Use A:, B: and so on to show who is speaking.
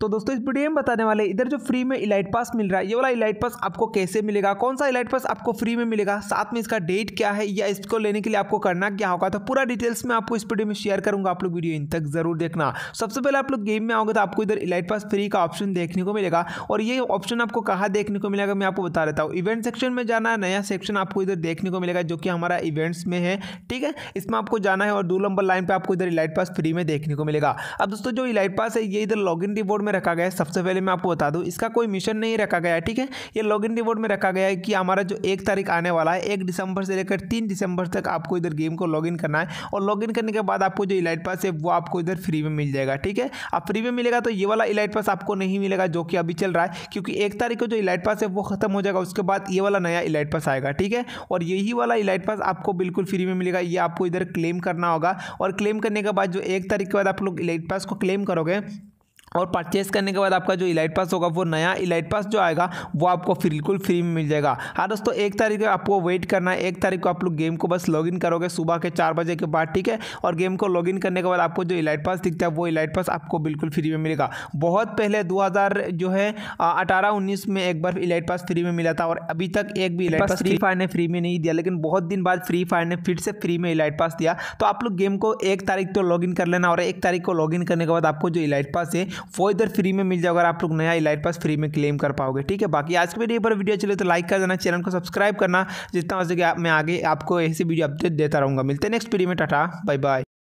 A: तो दोस्तों इस वीडियो में बताने वाले इधर जो फ्री में इलाइट पास मिल रहा है ये वाला इलाइट पास आपको कैसे मिलेगा कौन सा इलाइट पास आपको फ्री में मिलेगा साथ में इसका डेट क्या है या इसको लेने के लिए आपको करना क्या होगा तो पूरा डिटेल्स में आपको इस वीडियो में शेयर करूंगा आप लोग वीडियो इन तक जरूर देखना सबसे पहले आप लोग गेम में आओगे तो आपको इधर इलाइट पास फ्री का ऑप्शन देखने को मिलेगा और ये ऑप्शन आपको कहाँ देखने को मिलेगा मैं आपको बता देता हूँ इवेंट सेक्शन में जाना है नया सेक्शन आपको इधर देखने को मिलेगा जो कि हमारा इवेंट्स में है ठीक है इसमें आपको जाना है और दो नंबर लाइन पर आपको इधर इलाइट पास फ्री में देखने को मिलेगा अब दोस्तों जो इलाइट पास है ये इधर लॉग इन में रखा गया है सबसे पहले मैं आपको बता दूँ इसका कोई मिशन नहीं रखा गया है ठीक है ये लॉग इन रिवॉर्ड में रखा गया है कि हमारा जो एक तारीख आने वाला है एक दिसंबर से लेकर तीन दिसंबर तक आपको इधर गेम को लॉगिन करना है और लॉगिन करने के बाद आपको जो इलाइट पास है वो आपको इधर फ्री में मिल जाएगा ठीक है अब फ्री में मिलेगा तो ये वाला इलाइट पास आपको नहीं मिलेगा जो कि अभी चल रहा है क्योंकि एक तारीख को जो इलाइट पास है वो खत्म हो जाएगा उसके बाद ये वाला नया इलाइट पास आएगा ठीक है और यही वाला इलाइट पास आपको बिल्कुल फ्री में मिलेगा ये आपको इधर क्लेम करना होगा और क्लेम करने के बाद जो एक तारीख के बाद आप लोग इलाइट पास को क्लेम करोगे और परचेज करने के बाद आपका जो इलाइट पास होगा वो नया इलाइट पास जो आएगा वो आपको बिल्कुल फ्री में मिल जाएगा हाँ दोस्तों एक तारीख को आपको वेट करना है एक तारीख को आप लोग गेम को बस लॉगिन करोगे सुबह के चार बजे के बाद ठीक है और गेम को लॉगिन करने के बाद आपको जो इलाइट पास दिखता है वो इलाइट पास आपको बिल्कुल फ्री में मिलेगा बहुत पहले दो जो है अठारह उन्नीस में एक बार इलाइट पास फ्री में मिला था और अभी तक एक भी इलाइट पास फ्री फायर ने फ्री में नहीं दिया लेकिन बहुत दिन बाद फ्री फायर ने फिर से फ्री में इलाइट पास दिया तो आप लोग गेम को एक तारीख तो लॉग कर लेना और एक तारीख को लॉग करने के बाद आपको जो इलाइट पास है वो इधर फ्री में मिल जाएगा अगर आप लोग नया इलाइट पास फ्री में क्लेम कर पाओगे ठीक है बाकी आज के वीडियो पर वीडियो चले तो लाइक कर देना चैनल को सब्सक्राइब करना जितना हो सके मैं आगे आपको ऐसी वीडियो अपडेट देता रहूँगा मिलते नेक्स्ट वीडियो में टाटा बाय बाय